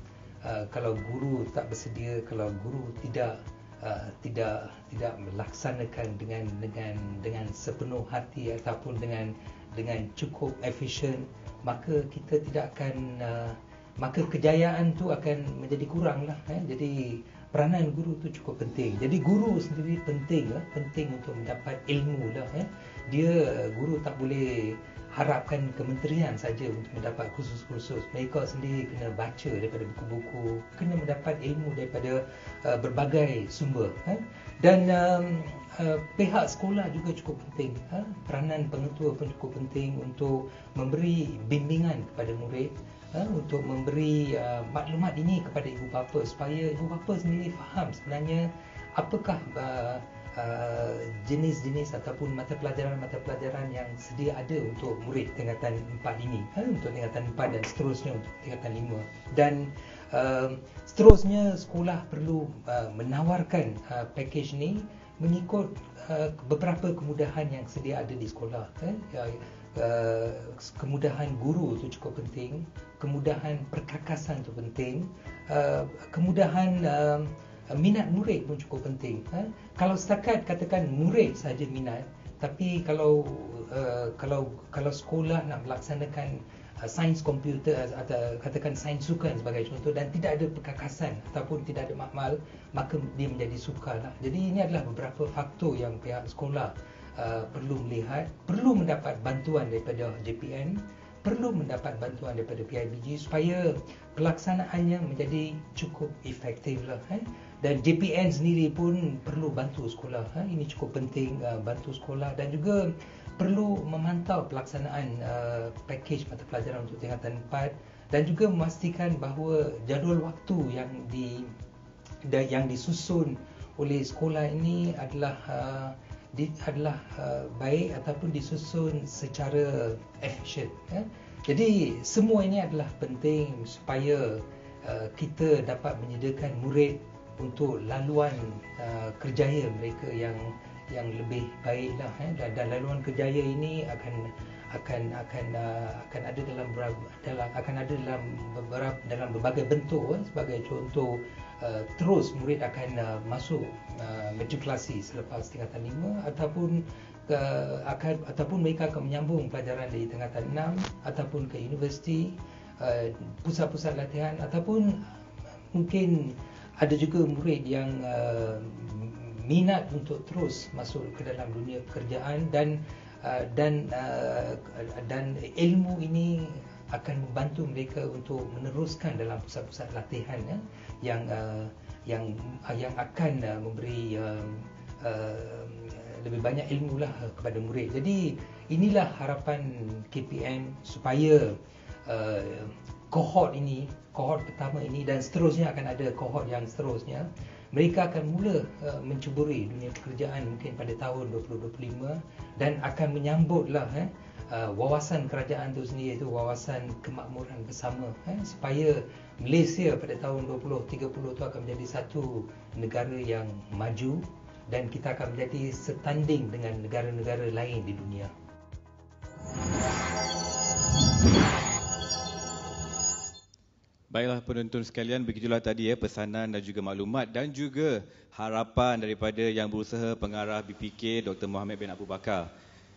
Uh, kalau guru tak bersedia kalau guru tidak uh, tidak tidak melaksanakan dengan dengan dengan sepenuh hati ataupun dengan dengan cukup efisien maka kita tidak akan uh, maka kejayaan tu akan menjadi kuranglah eh jadi peranan guru tu cukup penting jadi guru sendiri penting lah penting untuk mendapat ilmu lah eh dia guru tak boleh harapkan kementerian saja untuk mendapat kursus-kursus. Mereka sendiri kena baca daripada buku-buku, kena mendapat ilmu daripada uh, berbagai sumber. Ha? Dan um, uh, pihak sekolah juga cukup penting. Ha? Peranan pengetua pun cukup penting untuk memberi bimbingan kepada murid, ha? untuk memberi uh, maklumat ini kepada ibu bapa supaya ibu bapa sendiri faham sebenarnya apakah uh, Uh, jenis-jenis ataupun mata pelajaran-mata pelajaran yang sedia ada untuk murid tingkatan 4 ini ha, untuk tingkatan 4 dan seterusnya untuk tingkatan 5 dan uh, seterusnya sekolah perlu uh, menawarkan uh, package ni mengikut uh, beberapa kemudahan yang sedia ada di sekolah ha, uh, kemudahan guru itu cukup penting kemudahan perkakasan itu penting uh, kemudahan uh, minat murid pun cukup penting. Ha? Kalau setakat katakan murid saja minat, tapi kalau uh, kalau kalau sekolah nak melaksanakan uh, sains komputer atau katakan sains sukan sebagai contoh dan tidak ada perkakasan ataupun tidak ada makmal, maka dia menjadi sukar. Lah. Jadi ini adalah beberapa faktor yang pihak sekolah uh, perlu melihat, perlu mendapat bantuan daripada JPN, perlu mendapat bantuan daripada PIBG supaya pelaksanaannya menjadi cukup efektif lah. Eh? dan JPN sendiri pun perlu bantu sekolah ha? ini cukup penting uh, bantu sekolah dan juga perlu memantau pelaksanaan uh, pakej mata pelajaran untuk tingkatan 4 dan juga memastikan bahawa jadual waktu yang di yang disusun oleh sekolah ini adalah uh, di, adalah uh, baik ataupun disusun secara efisien ya? jadi semua ini adalah penting supaya uh, kita dapat menyediakan murid untuk laluan uh, kerjaya mereka yang yang lebih baiklah eh dan, dan laluan kerjaya ini akan akan akan uh, akan ada dalam dalam akan ada dalam beberapa dalam berbagai bentuk eh. sebagai contoh uh, terus murid akan uh, masuk uh, matrikulasi selepas tingkatan lima ataupun ke, akan ataupun mereka akan menyambung pelajaran dari tingkatan enam ataupun ke universiti uh, pusat-pusat latihan ataupun mungkin ada juga murid yang uh, minat untuk terus masuk ke dalam dunia kerjaan dan uh, dan uh, dan ilmu ini akan membantu mereka untuk meneruskan dalam pusat-pusat latihan ya, yang uh, yang uh, yang akan uh, memberi uh, uh, lebih banyak ilmu lah uh, kepada murid. Jadi inilah harapan KPM supaya uh, cohort ini kohort pertama ini dan seterusnya akan ada kohort yang seterusnya mereka akan mula uh, mencuburi dunia pekerjaan mungkin pada tahun 2025 dan akan menyambutlah eh, uh, wawasan kerajaan itu sendiri iaitu wawasan kemakmuran bersama eh, supaya Malaysia pada tahun 2030 itu akan menjadi satu negara yang maju dan kita akan menjadi setanding dengan negara-negara lain di dunia. Yeah. Baiklah penonton sekalian, begitulah tadi ya pesanan dan juga maklumat dan juga harapan daripada yang berusaha pengarah BPK Dr. Muhammad bin Abu Bakar.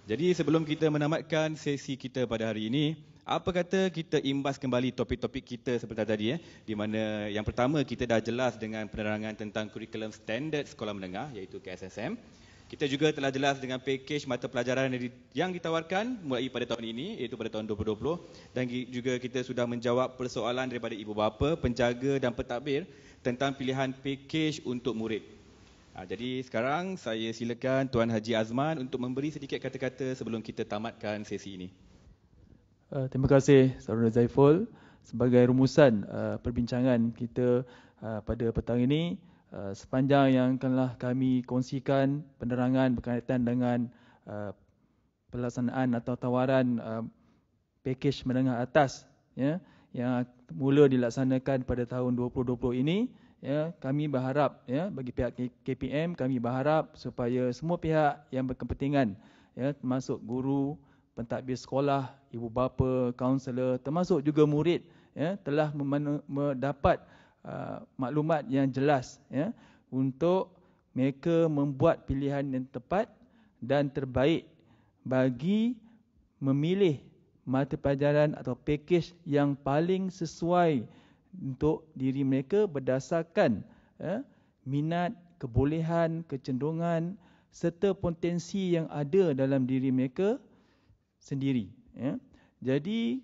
Jadi sebelum kita menamatkan sesi kita pada hari ini, apa kata kita imbas kembali topik-topik kita seperti tadi ya, di mana yang pertama kita dah jelas dengan penerangan tentang kurikulum standard sekolah menengah iaitu KSSM. Kita juga telah jelas dengan pakej mata pelajaran yang ditawarkan mulai pada tahun ini iaitu pada tahun 2020 dan juga kita sudah menjawab persoalan daripada ibu bapa, penjaga dan pentadbir tentang pilihan pakej untuk murid. Ha, jadi sekarang saya silakan Tuan Haji Azman untuk memberi sedikit kata-kata sebelum kita tamatkan sesi ini. Uh, terima kasih Saudara Zaiful sebagai rumusan uh, perbincangan kita uh, pada petang ini. Eh, sepanjang yang telah kami kongsikan penerangan berkaitan dengan eh, pelaksanaan atau tawaran eh, pakej menengah atas ya yang mula dilaksanakan pada tahun 2020 ini ya kami berharap ya bagi pihak KPM kami berharap supaya semua pihak yang berkepentingan ya termasuk guru pentadbir sekolah ibu bapa kaunselor termasuk juga murid ya telah mendapat Uh, maklumat yang jelas ya untuk mereka membuat pilihan yang tepat dan terbaik bagi memilih mata pelajaran atau pakej yang paling sesuai untuk diri mereka berdasarkan ya, minat, kebolehan, kecenderungan serta potensi yang ada dalam diri mereka sendiri. Ya. Jadi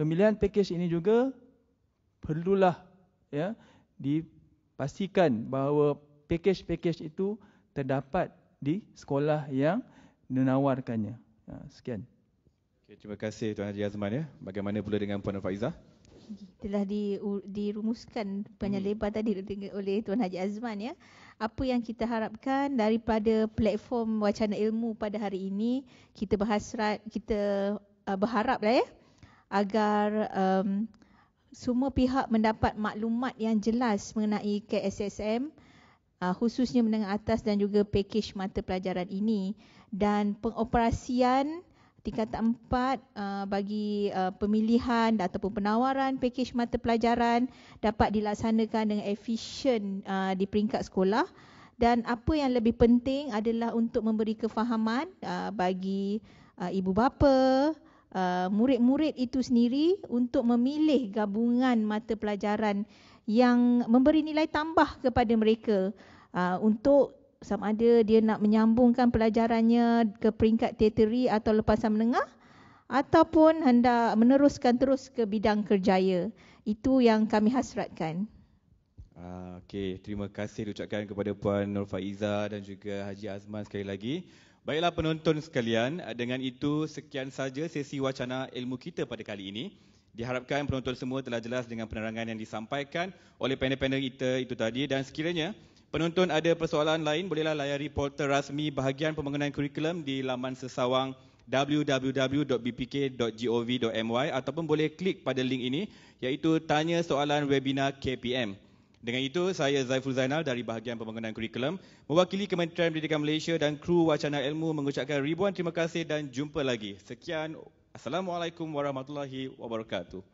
pemilihan pakej ini juga perlulah ya dipastikan bahawa package-package itu terdapat di sekolah yang menawarkannya. Ya, sekian. Okay, terima kasih Tuan Haji Azman ya. Bagaimana pula dengan Puan Faizah? telah di, dirumuskan panjang hmm. lebar tadi oleh Tuan Haji Azman ya. Apa yang kita harapkan daripada platform wacana ilmu pada hari ini, kita berhasrat kita uh, berharaplah ya agar um, semua pihak mendapat maklumat yang jelas mengenai KSSM ah, khususnya menengah atas dan juga pakej mata pelajaran ini dan pengoperasian tingkat empat ah, bagi ah, pemilihan ataupun penawaran pakej mata pelajaran dapat dilaksanakan dengan efisien di peringkat sekolah dan apa yang lebih penting adalah untuk memberi kefahaman bagi ibu bapa Uh, murid-murid itu sendiri untuk memilih gabungan mata pelajaran yang memberi nilai tambah kepada mereka uh, untuk sama ada dia nak menyambungkan pelajarannya ke peringkat tertiary atau lepasan menengah ataupun hendak meneruskan terus ke bidang kerjaya. Itu yang kami hasratkan. Ah, okay, terima kasih diucapkan kepada Puan Nur Faiza dan juga Haji Azman sekali lagi. Baiklah penonton sekalian, dengan itu sekian saja sesi wacana ilmu kita pada kali ini. Diharapkan penonton semua telah jelas dengan penerangan yang disampaikan oleh panel-panel kita itu tadi dan sekiranya penonton ada persoalan lain bolehlah layari portal rasmi bahagian pembangunan kurikulum di laman sesawang www.bpk.gov.my ataupun boleh klik pada link ini iaitu tanya soalan webinar KPM. Dengan itu, saya Zaiful Zainal dari bahagian pembangunan kurikulum, mewakili Kementerian Pendidikan Malaysia dan kru Wacana Ilmu mengucapkan ribuan terima kasih dan jumpa lagi. Sekian, Assalamualaikum Warahmatullahi Wabarakatuh.